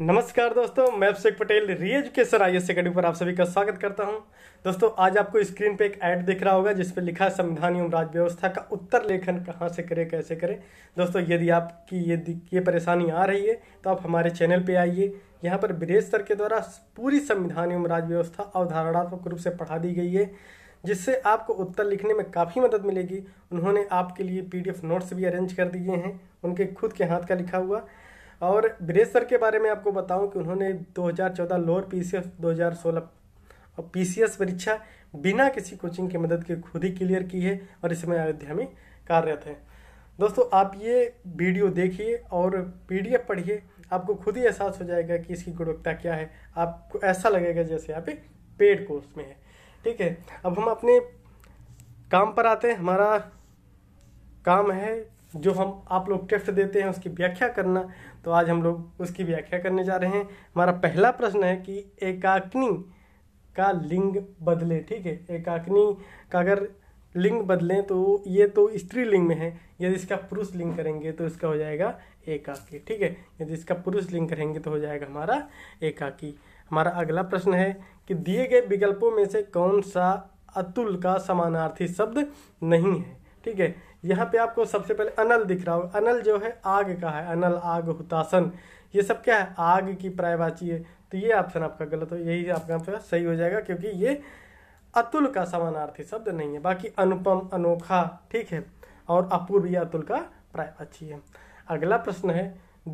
नमस्कार दोस्तों मैं अभिषेक पटेल री एजुकेशन आई एस पर आप सभी का स्वागत करता हूं दोस्तों आज आपको स्क्रीन पे एक ऐड दिख रहा होगा जिसपे लिखा है संविधान एवं राज्य व्यवस्था का उत्तर लेखन कहां से करें कैसे करें दोस्तों यदि आपकी ये ये परेशानी आ रही है तो आप हमारे चैनल पे आइए यहाँ पर विदेश सर के द्वारा पूरी संविधान एवं राज्य व्यवस्था अवधारणात्मक रूप से पढ़ा दी गई है जिससे आपको उत्तर लिखने में काफ़ी मदद मिलेगी उन्होंने आपके लिए पी नोट्स भी अरेंज कर दिए हैं उनके खुद के हाथ का लिखा हुआ और ब्रेज सर के बारे में आपको बताऊं कि उन्होंने 2014 लोअर पीसीएस 2016 और पीसीएस परीक्षा बिना किसी कोचिंग की मदद के खुद ही क्लियर की है और इसमें अयोध्या में कार्यरत हैं दोस्तों आप ये वीडियो देखिए और पी पढ़िए आपको खुद ही एहसास हो जाएगा कि इसकी गुणवत्ता क्या है आपको ऐसा लगेगा जैसे आप एक पेड कोर्स में है ठीक है अब हम अपने काम पर आते हैं हमारा काम है जो हम आप लोग टेस्ट देते हैं उसकी व्याख्या करना तो आज हम लोग उसकी व्याख्या करने जा रहे हैं हमारा पहला प्रश्न है कि एकाकनी का लिंग बदले ठीक है एकाकनी का अगर लिंग बदलें तो ये तो स्त्री लिंग में है यदि इसका पुरुष लिंग करेंगे तो इसका हो जाएगा एकाकी ठीक है यदि इसका पुरुष लिंग करेंगे तो हो जाएगा हमारा एकाकी हमारा अगला प्रश्न है कि दिए गए विकल्पों में से कौन सा अतुल का समानार्थी शब्द नहीं है ठीक है यहाँ पे आपको सबसे पहले अनल दिख रहा हो अनल जो है आग का है अनल आग हुतासन ये सब क्या है आग की प्रायवाची है तो ये ऑप्शन आपका गलत हो यही आपका आंसर सही हो जाएगा क्योंकि ये अतुल का समानार्थी शब्द नहीं है बाकी अनुपम अनोखा ठीक है और अपूर्व यह अतुल का प्रायवाची है अगला प्रश्न है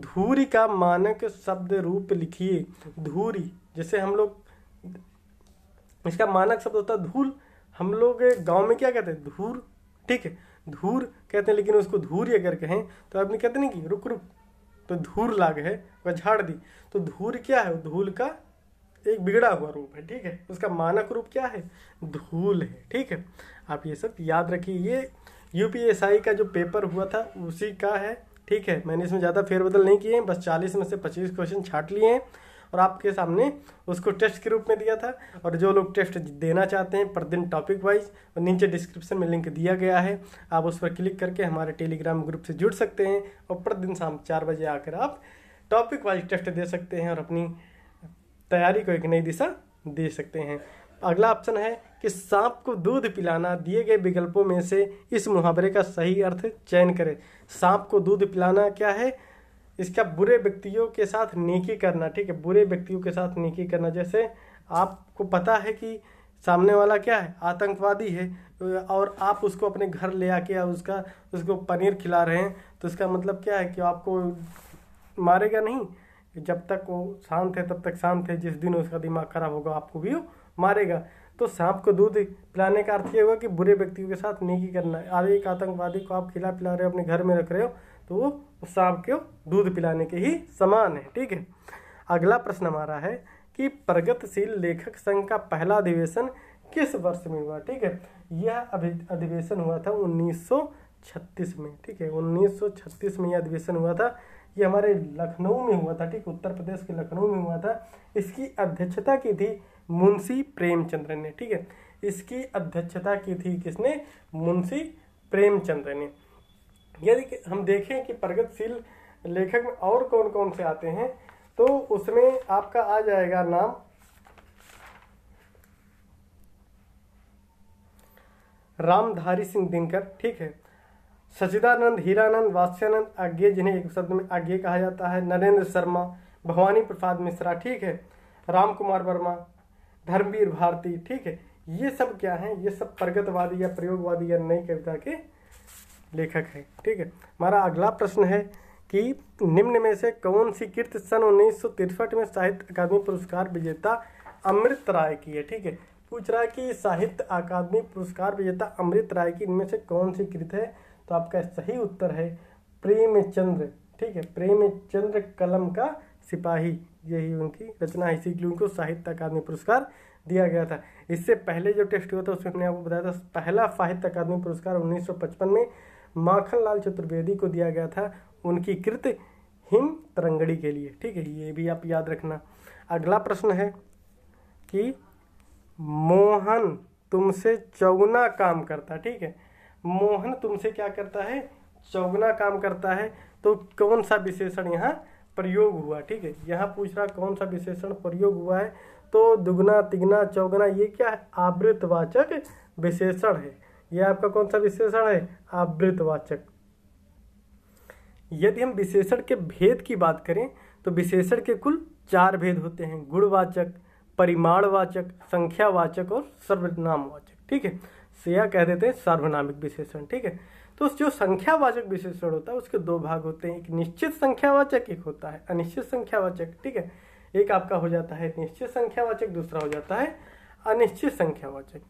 धूरी का मानक शब्द रूप लिखिए धूरी जैसे हम लोग इसका मानक शब्द होता है धूल हम लोग गांव में क्या कहते हैं धूल ठीक है धूर कहते हैं लेकिन उसको धूर अगर कहें तो आपने कहते नहीं कि रुक रुक तो धूर लाग है वह झाड़ दी तो धूर क्या है धूल का एक बिगड़ा हुआ रूप है ठीक है उसका मानक रूप क्या है धूल है ठीक है आप ये सब याद रखिए ये यूपीएसआई का जो पेपर हुआ था उसी का है ठीक है मैंने इसमें ज़्यादा फेरबदल नहीं किए हैं बस चालीस में से पच्चीस क्वेश्चन छाट लिए हैं और आपके सामने उसको टेस्ट के रूप में दिया था और जो लोग टेस्ट देना चाहते हैं प्रतिदिन टॉपिक वाइज और नीचे डिस्क्रिप्शन में लिंक दिया गया है आप उस पर क्लिक करके हमारे टेलीग्राम ग्रुप से जुड़ सकते हैं और प्रतिदिन शाम चार बजे आकर आप टॉपिक वाइज टेस्ट दे सकते हैं और अपनी तैयारी को एक नई दिशा दे सकते हैं अगला ऑप्शन है कि सांप को दूध पिलाना दिए गए विकल्पों में से इस मुहावरे का सही अर्थ चयन करें सांप को दूध पिलाना क्या है इसका बुरे व्यक्तियों के साथ नेकी करना ठीक है बुरे व्यक्तियों के साथ नेकी करना जैसे आपको पता है कि सामने वाला क्या है आतंकवादी है और आप उसको अपने घर ले आके उसका उसको पनीर खिला रहे हैं तो इसका मतलब क्या है कि आपको मारेगा नहीं जब तक वो शांत है तब तक शांत है जिस दिन उसका दिमाग खराब होगा आपको भी मारेगा तो सांप को दूध पिलाने का अर्थ ये होगा कि बुरे व्यक्तियों के साथ नेकी करना है एक आतंकवादी को आप खिला पिला रहे हो अपने घर में रख रहे हो तो वो सांप को दूध पिलाने के ही समान है ठीक है अगला प्रश्न हमारा है कि प्रगतिशील लेखक संघ का पहला अधिवेशन किस वर्ष में हुआ ठीक है यह अधिवेशन हुआ था 1936 में ठीक है 1936 में यह अधिवेशन हुआ था ये हमारे लखनऊ में हुआ था ठीक उत्तर प्रदेश के लखनऊ में हुआ था इसकी अध्यक्षता की थी मुंशी प्रेमचंद्र ने ठीक है इसकी अध्यक्षता की थी किसने मुंशी प्रेमचंद्र ने यदि हम देखें कि प्रगतिशील लेखक में और कौन कौन से आते हैं तो उसमें आपका आ जाएगा नाम रामधारी सिंह दिनकर ठीक है सचिदानंद हीरानंद वास्यानंद आज्ञे जिन्हें एक शब्द में आज्ञे कहा जाता है नरेंद्र शर्मा भवानी प्रसाद मिश्रा ठीक है राम कुमार वर्मा धर्मवीर भारती ठीक है ये सब क्या है ये सब प्रगतवादी या प्रयोगवादी या नई कविता के लेखक है ठीक है हमारा अगला प्रश्न है कि निम्न में से कौन सी कृत सन उन्नीस में साहित्य अकादमी पुरस्कार विजेता अमृत राय की है ठीक है पूछ रहा है कि साहित्य अकादमी पुरस्कार विजेता अमृत राय की इनमें से कौन सी कृत है तो आपका सही उत्तर है प्रेमचंद्र ठीक है प्रेमचंद्र कलम का सिपाही यही उनकी रचना है इसीलिए उनको साहित्य अकादमी पुरस्कार दिया गया था इससे पहले जो टेस्ट हुआ था उसमें हमने आपको बताया था पहला साहित्य अकादमी पुरस्कार 1955 में माखनलाल चतुर्वेदी को दिया गया था उनकी कृत हिम तरंगड़ी के लिए ठीक है ये भी आप याद रखना अगला प्रश्न है कि मोहन तुमसे चौगुना काम करता ठीक है मोहन तुमसे क्या करता है चौगुना काम करता है तो कौन सा विशेषण यहाँ प्रयोग हुआ ठीक है यहाँ पूछ रहा कौन सा विशेषण प्रयोग हुआ है तो दुगना तिगना चौगुना ये क्या है आवृतवाचक विशेषण है यह आपका कौन सा विशेषण है आवृतवाचक यदि हम विशेषण के भेद की बात करें तो विशेषण के कुल चार भेद होते हैं गुणवाचक परिमाणवाचक संख्यावाचक और सर्वनामवाचक ठीक है तो यह कह देते हैं सार्वनामिक विशेषण ठीक है तो जो संख्यावाचक विशेषण होता है उसके दो भाग होते हैं एक निश्चित संख्यावाचक एक होता है अनिश्चित संख्यावाचक ठीक है एक आपका हो जाता है निश्चित संख्यावाचक दूसरा हो जाता है अनिश्चित संख्यावाचक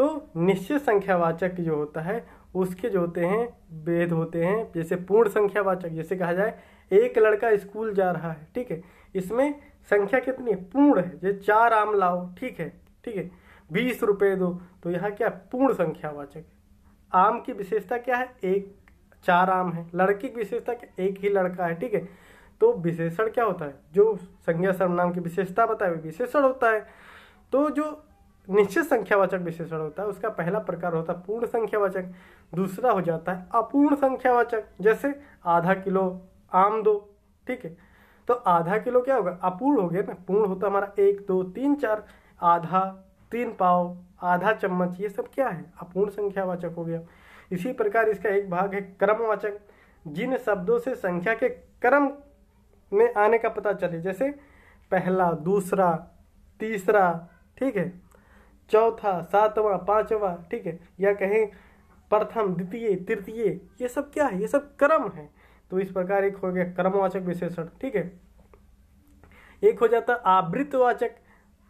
तो निश्चित संख्यावाचक जो होता है उसके जो होते हैं वेद होते हैं जैसे पूर्ण संख्यावाचक जैसे कहा जाए एक लड़का स्कूल जा रहा है ठीक है इसमें संख्या कितनी है पूर्ण है जैसे चार आम लाओ ठीक है ठीक है बीस रुपये दो तो यहाँ क्या पूर्ण संख्यावाचक आम की विशेषता क्या है एक चार आम है लड़के की विशेषता क्या एक ही लड़का है ठीक है तो विशेषण क्या होता है जो संज्ञा सर्वनाम की विशेषता बताए विशेषण होता है तो जो निश्चित संख्यावाचक विशेषण होता है उसका पहला प्रकार होता है पूर्ण संख्यावाचक दूसरा हो जाता है अपूर्ण संख्यावाचक जैसे आधा किलो आम दो ठीक है तो आधा किलो क्या होगा अपूर्ण हो गया ना पूर्ण होता हमारा एक दो तीन चार आधा तीन पाव आधा चम्मच ये सब क्या है अपूर्ण संख्यावाचक हो गया इसी प्रकार इसका एक भाग है क्रमवाचक जिन शब्दों से संख्या के क्रम में आने का पता चले जैसे पहला दूसरा तीसरा ठीक है चौथा सातवां पांचवा ठीक है या कहें प्रथम द्वितीय तृतीय ये सब क्या है ये सब क्रम है तो इस प्रकार एक हो गया क्रमवाचक विशेषण ठीक है एक हो जाता आवृतवाचक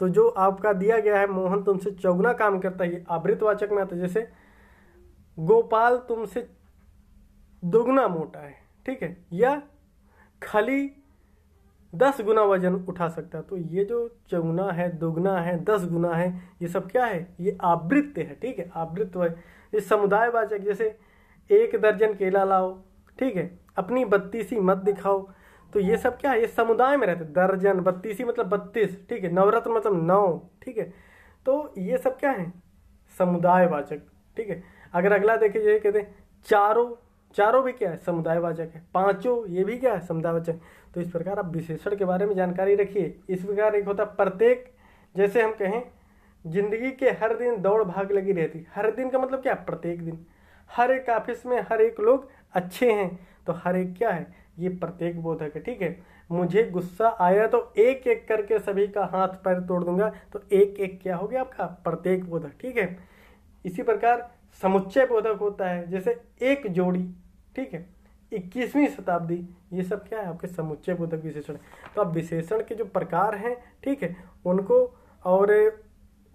तो जो आपका दिया गया है मोहन तुमसे चौगुना काम करता है आवृतवाचक में आता है जैसे गोपाल तुमसे दुगना मोटा है ठीक है या खली दस गुना वजन उठा सकता है तो ये जो चौगुना है दोगुना है दस गुना है ये सब क्या है ये आवृत्त है ठीक है आवृत्त है ये वाचक जैसे एक दर्जन केला लाओ ठीक है अपनी बत्तीसी मत दिखाओ तो ये सब क्या है ये समुदाय में रहते दर्जन बत्तीसी मतलब बत्तीस ठीक है नवरत्न मतलब नौ ठीक है तो ये सब क्या है समुदाय वाचक ठीक है अगर अगला देखिए कहते हैं चारों चारों भी क्या है वाचक है पांचों ये भी क्या है वाचक तो इस प्रकार आप विशेषण के बारे में जानकारी रखिए इस प्रकार एक होता प्रत्येक जैसे हम कहें जिंदगी के हर दिन दौड़ भाग लगी रहती हर दिन का मतलब क्या प्रत्येक दिन हर एक ऑफिस में हर एक लोग अच्छे हैं तो हर एक क्या है ये प्रत्येक बोधक है ठीक है मुझे गुस्सा आया तो एक एक करके सभी का हाथ पैर तोड़ दूंगा तो एक एक क्या हो गया आपका प्रत्येक बोधक ठीक है इसी प्रकार समुच्चय बोधक होता है जैसे एक जोड़ी ठीक है इक्कीसवीं शताब्दी ये सब क्या है आपके समुच्चय बोधक विशेषण तो आप विशेषण के जो प्रकार हैं ठीक है उनको और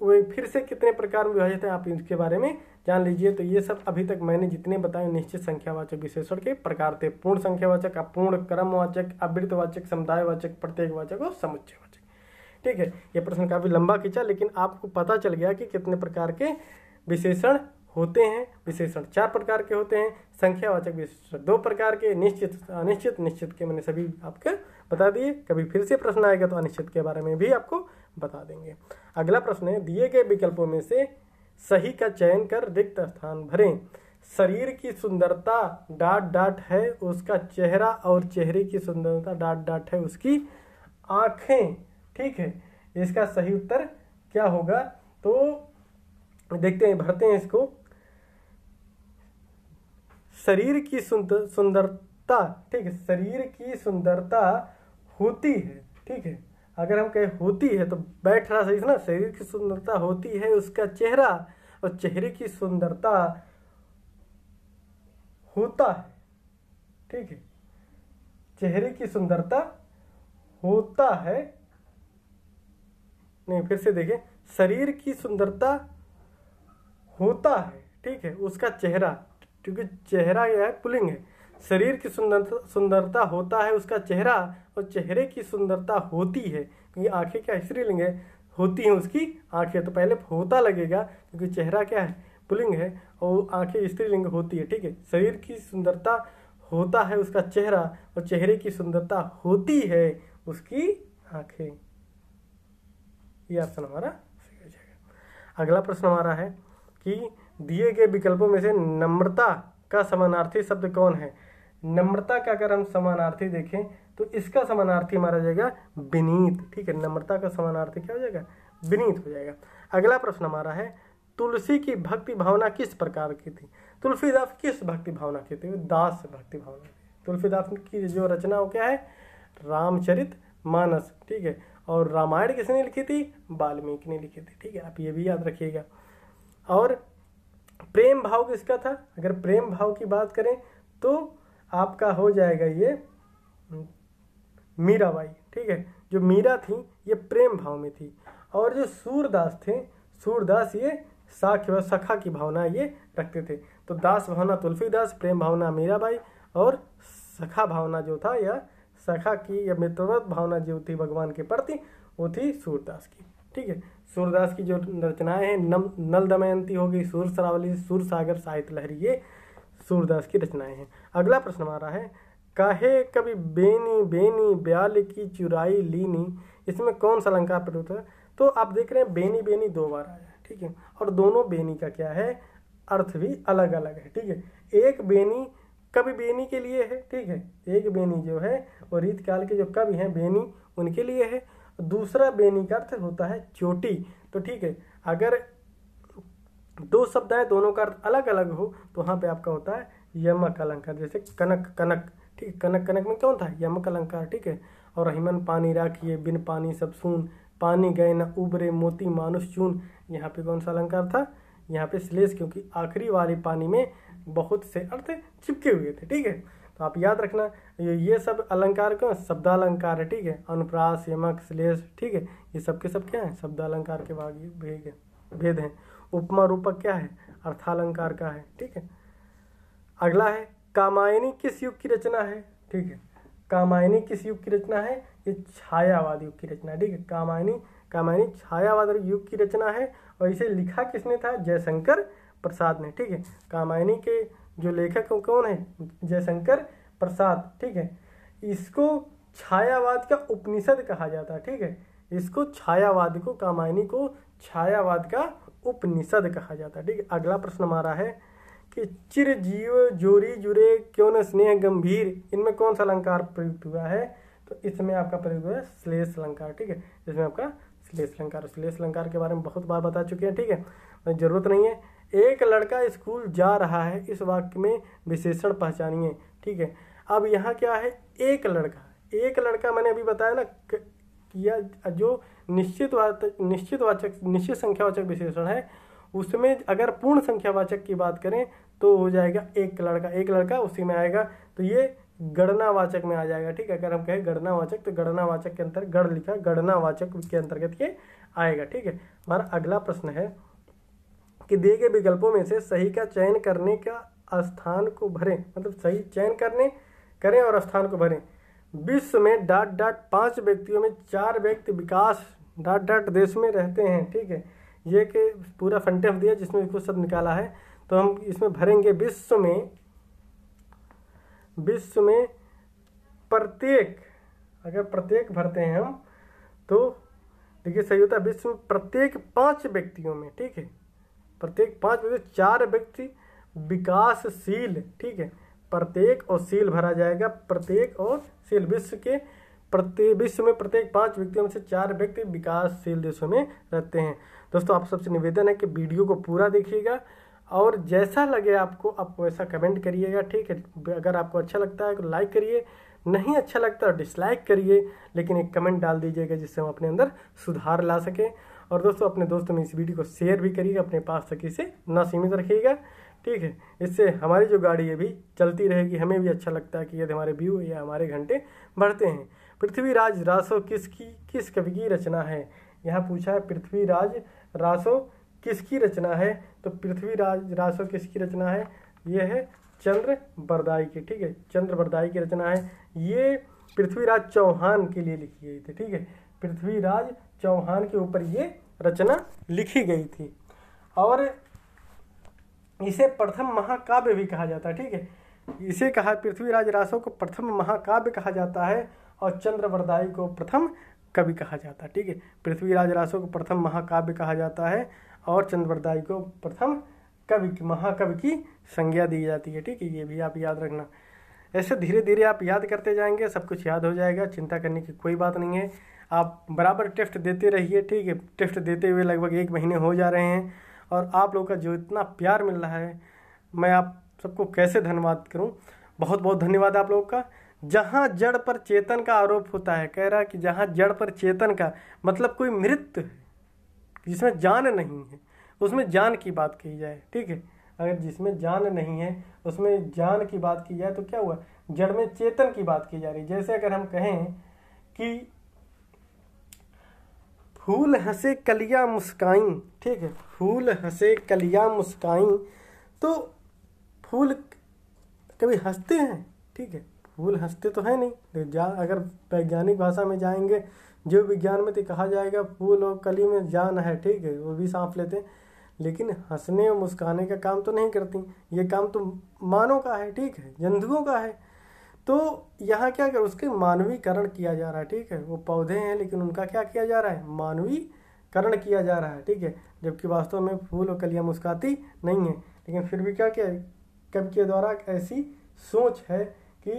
वे फिर से कितने प्रकार में विभाजित हैं आप इनके बारे में जान लीजिए तो ये सब अभी तक मैंने जितने बताए निश्चित संख्यावाचक विशेषण के प्रकार थे पूर्ण संख्यावाचक अपूर्ण क्रमवाचक वाचक समुदायवाचक प्रत्येकवाचक और समुच्चयवाचक ठीक है ये प्रश्न काफ़ी लंबा खींचा लेकिन आपको पता चल गया कि कितने प्रकार के विशेषण होते हैं विशेषण चार प्रकार के होते हैं संख्यावाचक विशेषण दो प्रकार के निश्चित अनिश्चित निश्चित के मैंने सभी आपके बता दिए कभी फिर से प्रश्न आएगा तो अनिश्चित के बारे में भी आपको बता देंगे अगला प्रश्न है दिए गए विकल्पों में से सही का चयन कर रिक्त स्थान भरें शरीर की सुंदरता डाट डाट है उसका चेहरा और चेहरे की सुंदरता डाट डाट है उसकी आँखें ठीक है इसका सही उत्तर क्या होगा तो देखते हैं भरते हैं इसको शरीर की सुंदरता ठीक है शरीर की सुंदरता होती है ठीक है अगर हम कहें होती है तो बैठ रहा सही ना शरीर की सुंदरता होती है उसका चेहरा और चेहरे की सुंदरता होता है ठीक है चेहरे की सुंदरता होता है नहीं फिर से देखें शरीर की सुंदरता होता है ठीक है उसका चेहरा क्योंकि चेहरा यह है पुलिंग है शरीर की सुंदर सुंदरता होता है उसका चेहरा और चेहरे की सुंदरता होती है क्योंकि आंखें क्या स्त्रीलिंग है होती हैं उसकी आंखें तो पहले होता लगेगा क्योंकि चेहरा क्या है पुलिंग है और आंखें स्त्रीलिंग होती है ठीक है शरीर की सुंदरता होता है उसका चेहरा और चेहरे की सुंदरता होती है उसकी आंखें ये ऑप्शन हमारा सही हो जाएगा अगला प्रश्न हमारा है कि दिए गए विकल्पों में से नम्रता का समानार्थी शब्द कौन है नम्रता का अगर हम समानार्थी देखें तो इसका समानार्थी मारा जाएगा विनीत ठीक है नम्रता का समानार्थी क्या हो जाएगा विनीत हो जाएगा अगला प्रश्न हमारा है तुलसी की भक्ति भावना किस प्रकार की थी तुलसीदास किस भक्ति भावना की थी दास भक्ति भावना तुलसीदास की जो रचना हो क्या है रामचरित मानस ठीक है और रामायण किसने लिखी थी वाल्मीकि ने लिखी थी ठीक है आप ये भी याद रखिएगा और प्रेम भाव किसका था अगर प्रेम भाव की बात करें तो आपका हो जाएगा ये हम्म, मीराबाई ठीक है जो मीरा थी ये प्रेम भाव में थी और जो सूरदास थे सूरदास ये साख व सखा की भावना ये रखते थे तो दास भावना तुलफीदास प्रेम भावना मीराबाई और सखा भावना जो था या सखा की या मित्रवत भावना जो थी भगवान के प्रति वो थी सूरदास की ठीक है सूरदास की जो रचनाएं हैं नम नल दमयंती हो गई सूर सरावली सूर सागर साहित्य लहरी ये सूरदास की रचनाएं हैं अगला प्रश्न हमारा है काहे कभी बेनी बेनी ब्याल की चुराई लीनी इसमें कौन सा अलंकार प्रयुक्त है तो आप देख रहे हैं बेनी बेनी दो बार आया है ठीक है और दोनों बेनी का क्या है अर्थ भी अलग अलग है ठीक है एक बेनी कवि बेनी के लिए है ठीक है एक बेनी जो है वो रीत काल के जो कवि हैं बेनी उनके लिए है दूसरा बेनी का अर्थ होता है चोटी तो ठीक है अगर दो शब्द हैं दोनों का अर्थ अलग अलग हो तो वहाँ पे आपका होता है यमक अलंकार जैसे कनक कनक ठीक है कनक कनक में कौन था यमक अलंकार ठीक है और हिमन पानी राखिए बिन पानी सब सुन पानी गए न उबरे मोती मानुष चून यहाँ पे कौन सा अलंकार था यहाँ पे श्लेष क्योंकि आखिरी वाले पानी में बहुत से अर्थ चिपके हुए थे ठीक है तो आप याद रखना ये सब अलंकार क्यों शब्दालंकार है ठीक है अनुप्रास यमक श्लेष ठीक है ये सब के सब क्या है शब्दालंकार के भाग भेद है भेद हैं उपमा रूपक क्या है अर्थालंकार का है ठीक है अगला है कामायनी किस युग की रचना है ठीक है कामायनी किस युग की रचना है ये छायावाद युग की रचना है ठीक है कामायनी कामायनी छायावाद युग की रचना है और इसे लिखा किसने था जयशंकर प्रसाद ने ठीक है कामायनी के जो लेखक कौन है जयशंकर प्रसाद ठीक है इसको छायावाद का उपनिषद कहा जाता है ठीक है इसको छायावाद को कामायनी को छायावाद का उपनिषद कहा जाता है ठीक है अगला प्रश्न हमारा है कि चिर जीव जोरी जुरे क्यों न स्नेह गंभीर इनमें कौन सा अलंकार प्रयुक्त हुआ है तो इसमें आपका प्रयोग है श्लेष अलंकार ठीक है इसमें आपका श्लेष अलंकार श्लेष अलंकार के बारे में बहुत बार बता चुके हैं ठीक है तो जरूरत नहीं है एक लड़का स्कूल जा रहा है इस वाक्य में विशेषण पहचानिए ठीक है अब यहाँ क्या है एक लड़का एक लड़का मैंने अभी बताया ना किया जो निश्चित वाचक निश्चित वाचक निश्चित संख्यावाचक विशेषण है उसमें अगर पूर्ण संख्यावाचक की बात करें तो हो जाएगा एक लड़का एक लड़का उसी में आएगा तो ये गणनावाचक में आ जाएगा ठीक है अगर हम कहें गणनावाचक तो गणनावाचक के अंतर्गत गढ़ लिखा गणनावाचक के अंतर्गत ये आएगा ठीक है हमारा अगला प्रश्न है कि दिए गए विकल्पों में से सही का चयन करने का स्थान को भरें मतलब सही चयन करने करें और स्थान को भरें विश्व में डाट डाट पांच व्यक्तियों में चार व्यक्ति विकास डाट डाट देश में रहते हैं ठीक है ये कि पूरा फंटेफ दिया जिसमें इसको सब निकाला है तो हम इसमें भरेंगे विश्व में विश्व में प्रत्येक अगर प्रत्येक भरते हैं हम तो देखिए सही होता है विश्व में प्रत्येक पांच व्यक्तियों में ठीक है प्रत्येक पांच में से चार व्यक्ति विकासशील ठीक है प्रत्येक और सील भरा जाएगा प्रत्येक और सील विश्व के प्रत्येक विश्व में प्रत्येक पांच व्यक्तियों में से चार व्यक्ति विकासशील देशों में रहते हैं दोस्तों आप सबसे निवेदन है कि वीडियो को पूरा देखिएगा और जैसा लगे आपको आप वैसा कमेंट करिएगा ठीक है अगर आपको अच्छा लगता है तो लाइक करिए नहीं अच्छा लगता तो डिसलाइक करिए लेकिन एक कमेंट डाल दीजिएगा जिससे हम अपने अंदर सुधार ला सकें और दोस्तों अपने दोस्तों में इस वीडियो को शेयर भी करिएगा अपने पास तक इसे ना सीमित रखिएगा ठीक है इससे हमारी जो गाड़ी है भी चलती रहेगी हमें भी अच्छा लगता है कि यदि हमारे व्यू या हमारे घंटे बढ़ते हैं पृथ्वीराज रासो किसकी किस कवि की रचना है यहाँ पूछा है पृथ्वीराज रासो किसकी रचना है तो पृथ्वीराज रासो किसकी रचना है यह है चंद्र बरदाई की ठीक है चंद्र बरदाई की रचना है ये पृथ्वीराज चौहान के लिए लिखी गई थी ठीक है पृथ्वीराज चौहान के ऊपर ये रचना लिखी गई थी और इसे प्रथम महाकाव्य भी कहा जाता है ठीक है इसे कहा पृथ्वीराज रासो को प्रथम महाकाव्य कहा जाता है और चंद्रवरदाई को प्रथम कवि कहा जाता है ठीक है पृथ्वीराज रासो को प्रथम महाकाव्य कहा जाता है और चंद्रवरदाई को प्रथम कवि की महाकवि की संज्ञा दी जाती है ठीक है ये भी आप याद रखना ऐसे धीरे धीरे आप याद करते जाएंगे सब कुछ याद हो जाएगा चिंता करने की कोई बात नहीं है आप बराबर टेस्ट देते रहिए ठीक है टेस्ट देते हुए लगभग एक महीने हो जा रहे हैं और आप लोगों का जो इतना प्यार मिल रहा है मैं आप सबको कैसे धन्यवाद करूँ बहुत बहुत धन्यवाद आप लोगों का जहाँ जड़ पर चेतन का आरोप होता है कह रहा है कि जहाँ जड़ पर चेतन का मतलब कोई मृत जिसमें जान नहीं है उसमें जान की बात कही जाए ठीक है अगर जिसमें जान नहीं है उसमें जान की बात की जाए तो क्या हुआ जड़ में चेतन की बात की जा रही है जैसे अगर हम कहें कि फूल हंसे कलिया मुस्काई ठीक है फूल हंसे कलिया मुस्काई तो फूल कभी हंसते हैं ठीक है फूल हंसते तो है नहीं जा अगर वैज्ञानिक भाषा में जाएंगे जो विज्ञान में तो कहा जाएगा फूल और कली में जान है ठीक है वो भी सांप लेते हैं लेकिन हंसने और मुस्काने का काम तो नहीं करती ये काम तो मानव का है ठीक है जंतुओं का है तो यहाँ क्या कर उसके मानवीकरण किया जा रहा है ठीक है वो पौधे हैं लेकिन उनका क्या किया जा रहा है मानवीकरण किया जा रहा है ठीक है जबकि वास्तव में फूल और कलियाँ मुस्काती नहीं है लेकिन फिर भी क्या क्या कवि के द्वारा ऐसी सोच है कि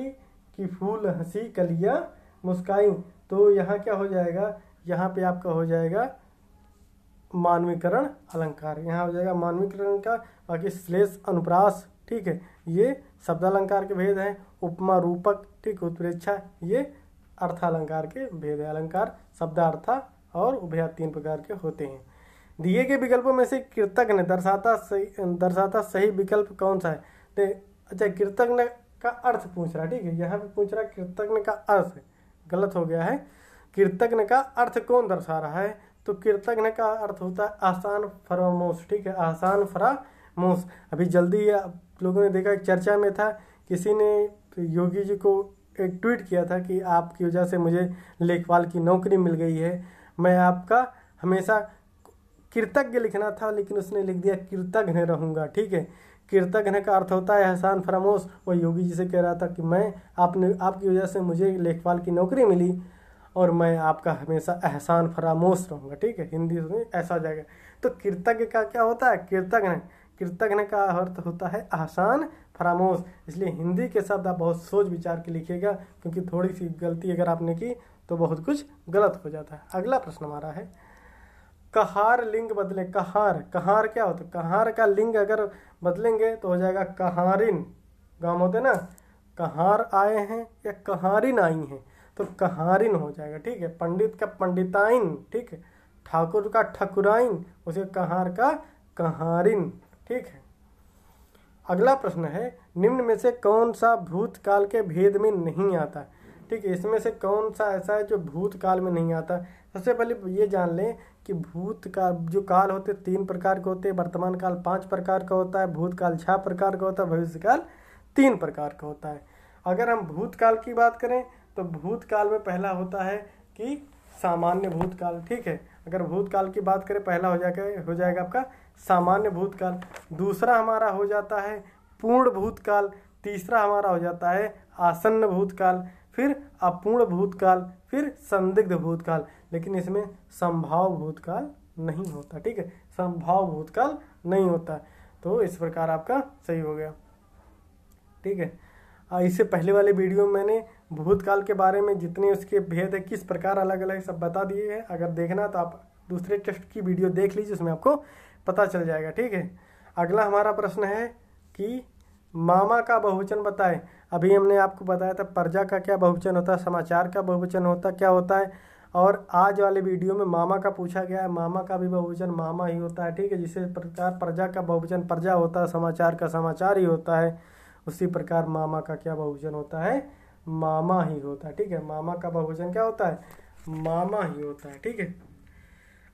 कि फूल हंसी कलियाँ मुस्काई तो यहाँ क्या हो जाएगा यहाँ पे आपका हो जाएगा मानवीकरण अलंकार यहाँ हो जाएगा मानवीकरण का बाकी श्लेष अनुप्रास ठीक है ये शब्द अलंकार के भेद हैं उपमा रूपक ठीक उत्प्रेक्षा ये अर्थालंकार के भेद है अलंकार शब्दार्था और उभया तीन प्रकार के होते हैं दिए गए विकल्पों में से कृतक ने दर्शाता सही दर्शाता सही विकल्प कौन सा है दे अच्छा कृतक ने का अर्थ पूछ रहा है ठीक है यहाँ पे पूछ रहा है कृतज्ञ का अर्थ गलत हो गया है कृतज्ञ का अर्थ कौन दर्शा रहा है तो कृतज्ञ का अर्थ होता है आसान फरामोश ठीक है आसान फरामोश अभी जल्दी लोगों ने देखा एक चर्चा में था किसी ने योगी जी को एक ट्वीट किया था कि आपकी वजह से मुझे लेखपाल की नौकरी मिल गई है मैं आपका हमेशा कृतज्ञ लिखना था लेकिन उसने लिख दिया कृतज्ञ रहूँगा ठीक है कृतज्ञ का अर्थ होता है एहसान फरामोश वो योगी जी से कह रहा था कि मैं आपने आपकी वजह से मुझे लेखपाल की नौकरी मिली और मैं आपका हमेशा एहसान फरामोश रहूँगा ठीक है हिंदी में ऐसा जाएगा तो कृतज्ञ का क्या होता है कृतज्ञ कृतज्ञ का अर्थ होता है आसान फरामोश इसलिए हिंदी के शब्द आप बहुत सोच विचार के लिखिएगा क्योंकि थोड़ी सी गलती अगर आपने की तो बहुत कुछ गलत हो जाता है अगला प्रश्न हमारा है कहार लिंग बदले कहार कहार क्या होता है कहार का लिंग अगर बदलेंगे तो हो जाएगा कहारिन गांव होते ना कहार आए हैं या कहारिन आई हैं तो कहारिन हो जाएगा ठीक है पंडित का पंडिताइन ठीक है ठाकुर का ठकुराइन उसे कहार का कहारिन ठीक है अगला प्रश्न है निम्न में से कौन सा भूतकाल के भेद में नहीं आता ठीक है इसमें से कौन सा ऐसा है जो भूतकाल में नहीं आता सबसे पहले ये जान लें कि भूतकाल जो काल होते तीन प्रकार के होते हैं वर्तमान काल पाँच प्रकार का होता है भूतकाल छः प्रकार का होता है भविष्यकाल तीन प्रकार का होता है अगर हम भूतकाल की बात करें तो भूतकाल में पहला होता है कि सामान्य भूतकाल ठीक है अगर भूतकाल की बात करें पहला हो जाएगा हो जाएगा आपका सामान्य भूतकाल दूसरा हमारा हो जाता है पूर्ण भूतकाल तीसरा हमारा हो जाता है आसन्न भूतकाल फिर अपूर्ण भूतकाल फिर संदिग्ध भूतकाल लेकिन इसमें संभाव भूतकाल नहीं होता ठीक है संभाव भूतकाल नहीं होता तो इस प्रकार आपका सही हो गया ठीक है इससे पहले वाले वीडियो में मैंने भूतकाल के बारे में जितने उसके भेद है किस प्रकार अलग अलग सब बता दिए हैं अगर देखना तो आप दूसरे टेस्ट की वीडियो देख लीजिए उसमें आपको पता चल जाएगा ठीक है अगला हमारा प्रश्न है कि मामा का बहुवचन बताएं अभी हमने आपको बताया था प्रजा का क्या बहुवचन होता है समाचार का बहुवचन होता क्या होता है और आज वाले वीडियो में मामा का पूछा गया है मामा का भी बहुवचन मामा ही होता है ठीक है जिसे प्रकार प्रजा का बहुवचन प्रजा होता है समाचार का समाचार ही होता है उसी प्रकार मामा का क्या बहुवचन होता है मामा ही होता है ठीक है मामा का बहुवचन क्या होता है मामा ही होता है ठीक है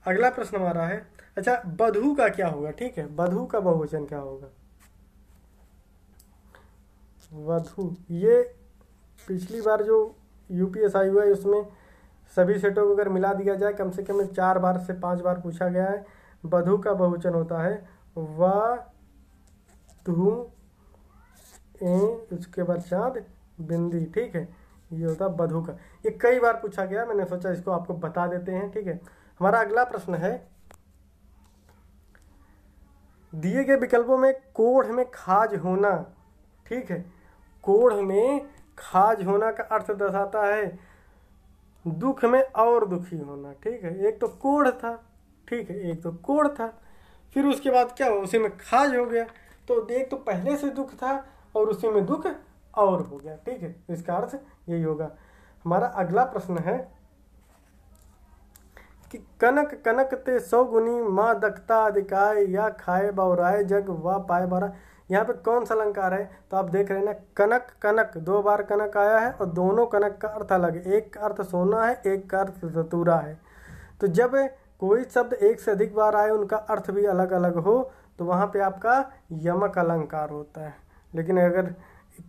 अगला प्रश्न हमारा है अच्छा बधु का क्या होगा ठीक है बधु का बहुवचन क्या होगा वधु ये पिछली बार जो यूपीएसआई हुआ है उसमें सभी सेटों को अगर मिला दिया जाए कम से कम चार बार से पांच बार पूछा गया है बधु का बहुवचन होता है व धू ए उसके बाद चाँद बिंदी ठीक है ये होता है बधु का ये कई बार पूछा गया मैंने सोचा इसको आपको बता देते हैं ठीक है हमारा अगला प्रश्न है दिए गए विकल्पों में कोढ़ में खाज होना ठीक है कोढ़ में खाज होना का अर्थ दर्शाता है दुख में और दुखी होना ठीक है एक तो कोढ़ था ठीक है एक तो कोढ़ था फिर उसके बाद क्या हुआ उसी में खाज हो गया तो एक तो पहले से दुख था और उसी में दुख और हो गया ठीक है इसका अर्थ यही होगा हमारा अगला प्रश्न है कि कनक कनक ते सौ गुनी माँ दखता अधिकाय या खाए बौराए जग व पाए बौरा यहाँ पे कौन सा अलंकार है तो आप देख रहे हैं ना कनक कनक दो बार कनक आया है और दोनों कनक का अर्थ अलग है एक का अर्थ सोना है एक का अर्थ धतूरा है तो जब कोई शब्द एक से अधिक बार आए उनका अर्थ भी अलग अलग हो तो वहाँ पे आपका यमक अलंकार होता है लेकिन अगर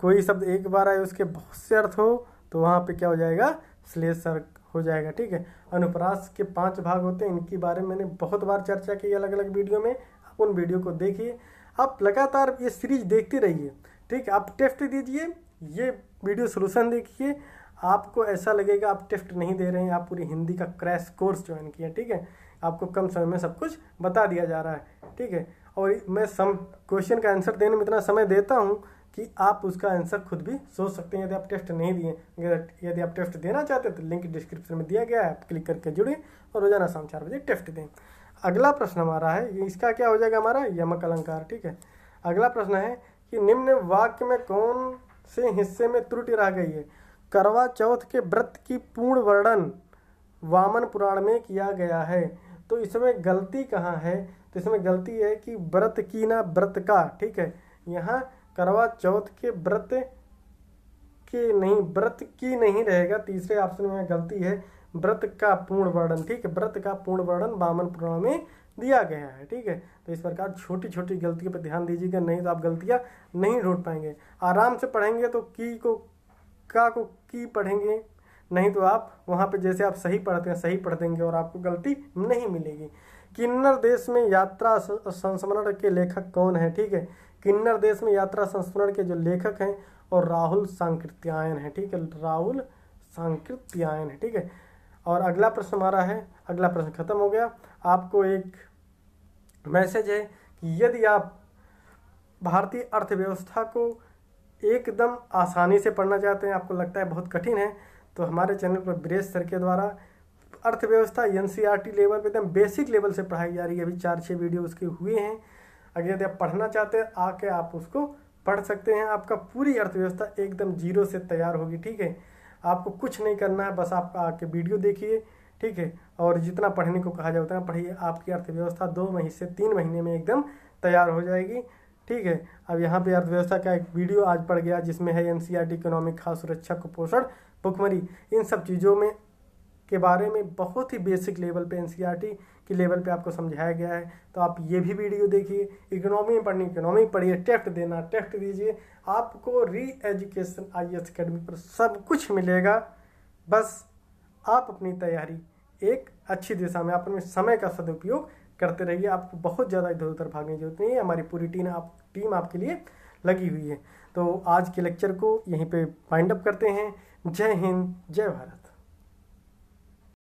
कोई शब्द एक बार आए उसके बहुत से अर्थ हो तो वहाँ पे क्या हो जाएगा श्लेषर हो जाएगा ठीक है अनुप्रास के पांच भाग होते हैं इनके बारे में मैंने बहुत बार चर्चा की अलग अलग वीडियो में आप उन वीडियो को देखिए आप लगातार ये सीरीज देखते रहिए ठीक है आप टेस्ट दीजिए ये वीडियो सोल्यूशन देखिए आपको ऐसा लगेगा आप टेस्ट नहीं दे रहे हैं आप पूरी हिंदी का क्रैश कोर्स ज्वाइन किया ठीक है आपको कम समय में सब कुछ बता दिया जा रहा है ठीक है और मैं सम क्वेश्चन का आंसर देने में इतना समय देता हूँ कि आप उसका आंसर खुद भी सोच सकते हैं यदि आप टेस्ट नहीं दिए यदि आप टेस्ट देना चाहते हैं तो लिंक डिस्क्रिप्शन में दिया गया है आप क्लिक करके जुड़ें और रोजाना शाम चार बजे टेस्ट दें अगला प्रश्न हमारा है इसका क्या हो जाएगा हमारा यमक अलंकार ठीक है अगला प्रश्न है कि निम्न वाक्य में कौन से हिस्से में त्रुटि रह गई है करवा चौथ के व्रत की पूर्ण वर्णन वामन पुराण में किया गया है तो इसमें गलती कहाँ है तो इसमें गलती है कि व्रत की ना व्रत का ठीक है यहाँ करवा चौथ के व्रत के नहीं व्रत की नहीं रहेगा तीसरे ऑप्शन में गलती है व्रत का पूर्ण वर्णन ठीक है व्रत का पूर्ण वर्णन बामन पुराण में दिया गया है ठीक है तो इस प्रकार छोटी छोटी गलतियों पर ध्यान दीजिएगा नहीं तो आप गलतियाँ नहीं ढूंढ पाएंगे आराम से पढ़ेंगे तो की को का को की पढ़ेंगे नहीं तो आप वहाँ पे जैसे आप सही पढ़ते हैं सही पढ़ देंगे और आपको गलती नहीं मिलेगी किन्नर देश में यात्रा संस्मरण के लेखक कौन है ठीक है किन्नर देश में यात्रा संस्मरण के जो लेखक हैं और राहुल सांकृत्यायन है ठीक है राहुल सांकृत्यायन है ठीक है और अगला प्रश्न हमारा है अगला प्रश्न खत्म हो गया आपको एक मैसेज है कि यदि आप भारतीय अर्थव्यवस्था को एकदम आसानी से पढ़ना चाहते हैं आपको लगता है बहुत कठिन है तो हमारे चैनल पर ब्रेस सर के द्वारा अर्थव्यवस्था एन लेवल पर एकदम बेसिक लेवल से पढ़ाई जा रही है अभी चार छः वीडियो उसके हुए हैं अगर यदि आप पढ़ना चाहते हैं आके आप उसको पढ़ सकते हैं आपका पूरी अर्थव्यवस्था एकदम जीरो से तैयार होगी ठीक है आपको कुछ नहीं करना है बस आप आके वीडियो देखिए ठीक है और जितना पढ़ने को कहा जाए उतना पढ़िए आपकी अर्थव्यवस्था दो महीने से तीन महीने में एकदम तैयार हो जाएगी ठीक है अब यहाँ पे अर्थव्यवस्था का एक वीडियो आज पड़ गया जिसमें है एन इकोनॉमिक खास सुरक्षा कुपोषण भुखमरी इन सब चीज़ों में के बारे में बहुत ही बेसिक लेवल पे एन के लेवल पे आपको समझाया गया है तो आप ये भी वीडियो देखिए इकोनॉमी पढ़नी इकोनॉमी पढ़िए टेस्ट देना टेस्ट दीजिए आपको री एजुकेशन आई एस अकेडमी पर सब कुछ मिलेगा बस आप अपनी तैयारी एक अच्छी दिशा में आप अपने समय का सदुपयोग करते रहिए आपको बहुत ज़्यादा इधर उधर भागने की जरूरत नहीं है हमारी पूरी टीम आप टीम आपके लिए लगी हुई है तो आज के लेक्चर को यहीं पे वाइंड अप करते हैं जय हिंद जय भारत